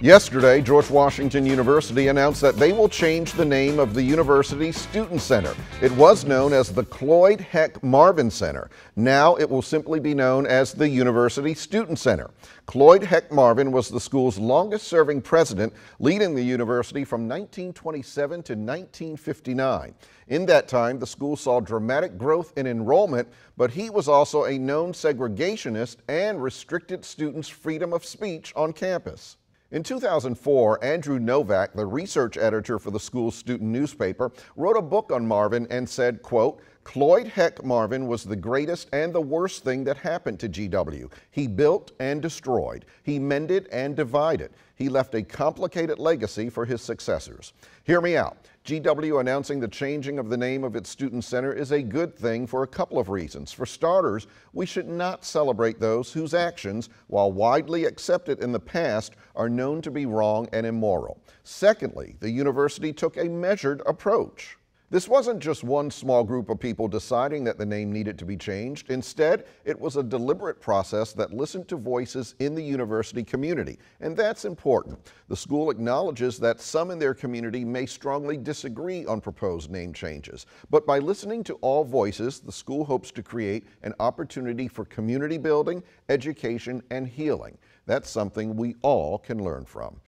Yesterday, George Washington University announced that they will change the name of the university's student center. It was known as the Cloyd Heck Marvin Center. Now it will simply be known as the University Student Center. Cloyd Heck Marvin was the school's longest serving president, leading the university from 1927 to 1959. In that time, the school saw dramatic growth in enrollment, but he was also a known segregationist and restricted students' freedom of speech on campus. In 2004, Andrew Novak, the research editor for the school's student newspaper, wrote a book on Marvin and said, quote, Cloyd Heck Marvin was the greatest and the worst thing that happened to GW. He built and destroyed. He mended and divided. He left a complicated legacy for his successors. Hear me out. GW announcing the changing of the name of its student center is a good thing for a couple of reasons. For starters, we should not celebrate those whose actions, while widely accepted in the past, are known to be wrong and immoral. Secondly, the university took a measured approach. This wasn't just one small group of people deciding that the name needed to be changed. Instead, it was a deliberate process that listened to voices in the university community, and that's important. The school acknowledges that some in their community may strongly disagree on proposed name changes, but by listening to all voices, the school hopes to create an opportunity for community building, education, and healing. That's something we all can learn from.